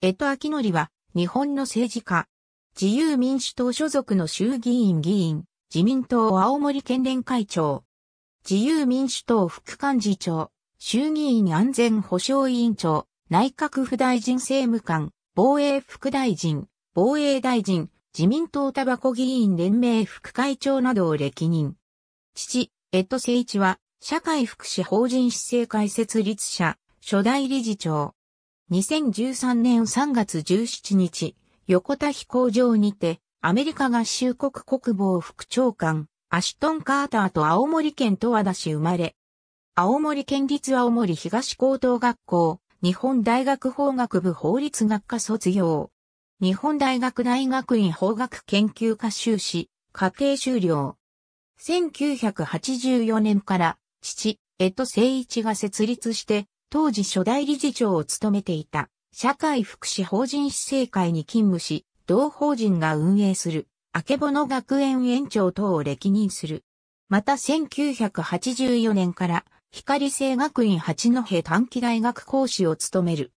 江戸明則は、日本の政治家。自由民主党所属の衆議院議員、自民党青森県連会長。自由民主党副幹事長、衆議院安全保障委員長、内閣府大臣政務官、防衛副大臣、防衛大臣、自民党タバコ議員連盟副会長などを歴任。父、江戸誠一は、社会福祉法人市政開設立者、初代理事長。2013年3月17日、横田飛行場にて、アメリカ合衆国国防副長官、アシュトン・カーターと青森県十和田市生まれ、青森県立青森東高等学校、日本大学法学部法律学科卒業、日本大学大学院法学研究科修士、家庭修了。1984年から、父、江戸誠一が設立して、当時初代理事長を務めていた社会福祉法人市政会に勤務し、同法人が運営する、あけぼの学園園長等を歴任する。また1984年から光星学院八戸短期大学講師を務める。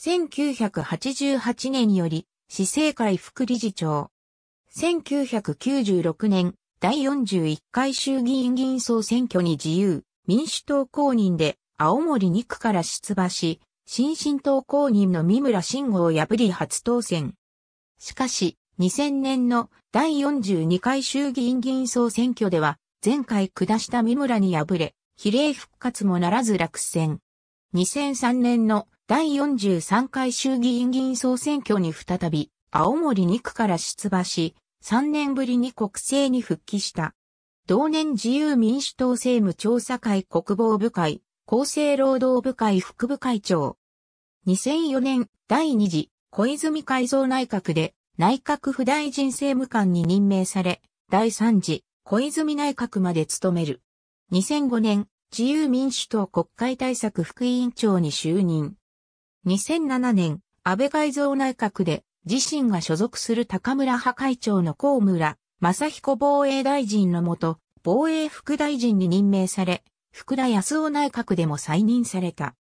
1988年より市政会副理事長。1996年第41回衆議院議員総選挙に自由民主党公認で青森2区から出馬し、新進党公認の三村慎吾を破り初当選。しかし、2000年の第42回衆議院議員総選挙では、前回下した三村に敗れ、比例復活もならず落選。2003年の第43回衆議院議員総選挙に再び、青森2区から出馬し、3年ぶりに国政に復帰した。同年自由民主党政務調査会国防部会、厚生労働部会副部会長。2004年第2次小泉改造内閣で内閣府大臣政務官に任命され、第3次小泉内閣まで務める。2005年自由民主党国会対策副委員長に就任。2007年安倍改造内閣で自身が所属する高村派会長の高村正彦防衛大臣のもと、防衛副大臣に任命され、福田康夫内閣でも再任された。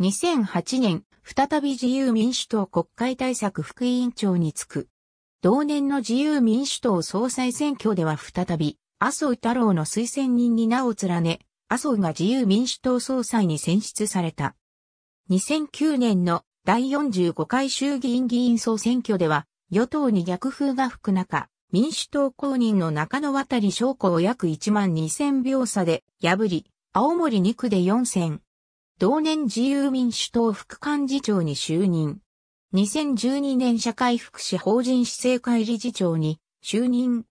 2008年、再び自由民主党国会対策副委員長に就く。同年の自由民主党総裁選挙では再び、麻生太郎の推薦人に名を連ね、麻生が自由民主党総裁に選出された。2009年の第45回衆議院議員総選挙では、与党に逆風が吹く中、民主党公認の中野渡り証拠を約1万2000票差で破り、青森2区で4選。同年自由民主党副幹事長に就任。2012年社会福祉法人市政会理事長に就任。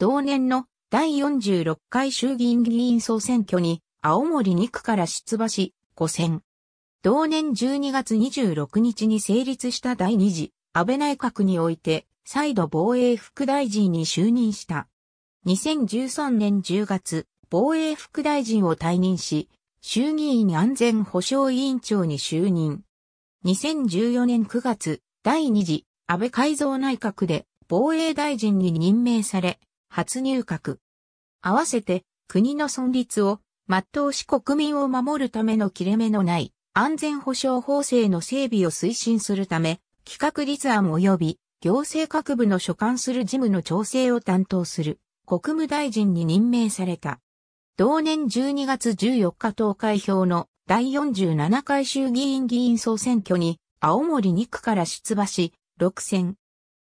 同年の第46回衆議院議員総選挙に青森2区から出馬し、5選。同年12月26日に成立した第2次安倍内閣において、再度防衛副大臣に就任した。2013年10月、防衛副大臣を退任し、衆議院安全保障委員長に就任。2014年9月、第2次安倍改造内閣で防衛大臣に任命され、初入閣。合わせて国の存立を全うし国民を守るための切れ目のない安全保障法制の整備を推進するため、企画立案及び行政各部の所管する事務の調整を担当する国務大臣に任命された。同年12月14日投開票の第47回衆議院議員総選挙に青森2区から出馬し、6選。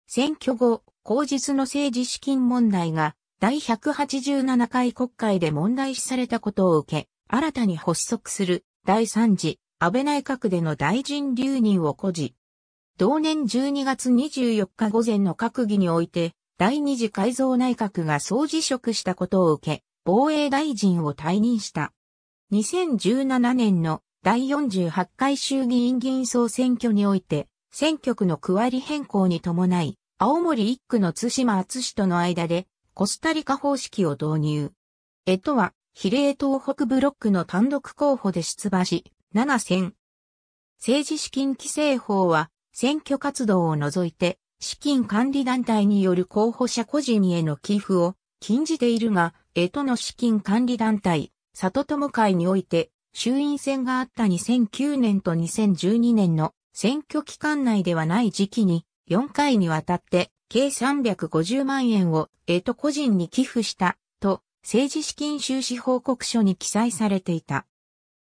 選挙後、後日の政治資金問題が第187回国会で問題視されたことを受け、新たに発足する第3次安倍内閣での大臣留任を誇示。同年12月24日午前の閣議において、第2次改造内閣が総辞職したことを受け、防衛大臣を退任した。2017年の第48回衆議院議員総選挙において、選挙区の区割り変更に伴い、青森一区の津島厚氏との間で、コスタリカ方式を導入。えとは、比例東北ブロックの単独候補で出馬し、7選。政治資金規正法は、選挙活動を除いて、資金管理団体による候補者個人への寄付を禁じているが、江戸の資金管理団体、里友会において、衆院選があった2009年と2012年の選挙期間内ではない時期に、4回にわたって、計350万円を、江戸個人に寄付した、と、政治資金収支報告書に記載されていた。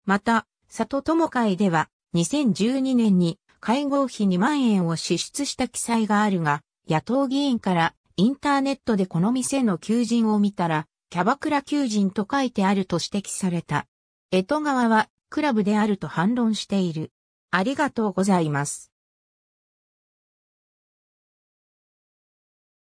また、里友会では、2012年に、会合費2万円を支出した記載があるが、野党議員からインターネットでこの店の求人を見たら、キャバクラ求人と書いてあると指摘された。江戸川はクラブであると反論している。ありがとうございます。